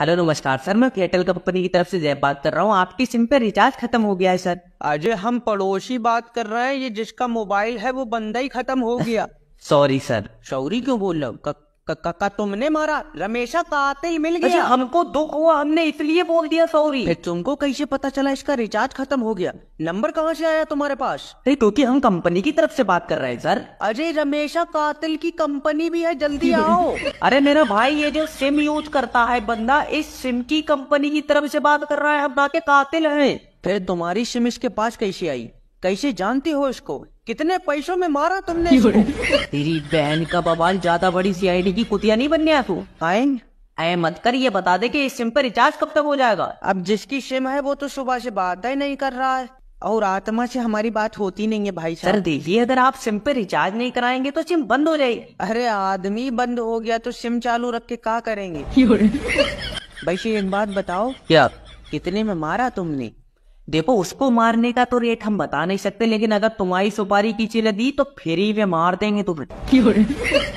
hello नमस्कार sir मैं Airtel company की तरफ से जय बात कर रहा हूँ आपकी सिम पे रिचार्ज खत्म हो गया है सर अजय हम पड़ोसी बात कर रहे हैं ये जिसका मोबाइल है वो बंदा ही खत्म हो गया सॉरी सर सॉरी क्यों बोल रहा हूँ काका तुमने मारा रमेशा कातिल मिल अच्छा, गया अच्छा, हमको दुख हुआ हमने इसलिए बोल दिया सॉरी फिर तुमको कैसे पता चला इसका रिचार्ज खत्म हो गया नंबर कहाँ से आया तुम्हारे पास क्योंकि हम कंपनी की तरफ से बात कर रहे हैं सर अजय रमेशा कातिल की कंपनी भी है जल्दी आओ अरे मेरा भाई ये जो सिम यूज करता है बंदा इस सिम की कंपनी की तरफ से बात कर रहा है हम ना के कातिल है फिर तुम्हारी सिम इसके पास कैसे आई कैसे जानती हो इसको कितने पैसों में मारा तुमने तेरी बहन का बवाल ज्यादा बड़ी सीआईडी की कुतिया नहीं बनने तू आए अरे मत कर ये बता दे कि इस सिम पर रिचार्ज कब तक हो जाएगा अब जिसकी सिम है वो तो सुबह से बात ही नहीं कर रहा है और आत्मा से हमारी बात होती नहीं है भाई सर देखिए अगर आप सिम पर रिचार्ज नहीं कराएंगे तो सिम बंद हो जाएगी अरे आदमी बंद हो गया तो सिम चालू रख के क्या करेंगे भाई एक बात बताओ क्या कितने में मारा तुमने देखो उसको मारने का तो रेट हम बता नहीं सकते लेकिन अगर तुम्हारी सुपारी की चिल दी तो फिर ही वे मार देंगे तुम्हें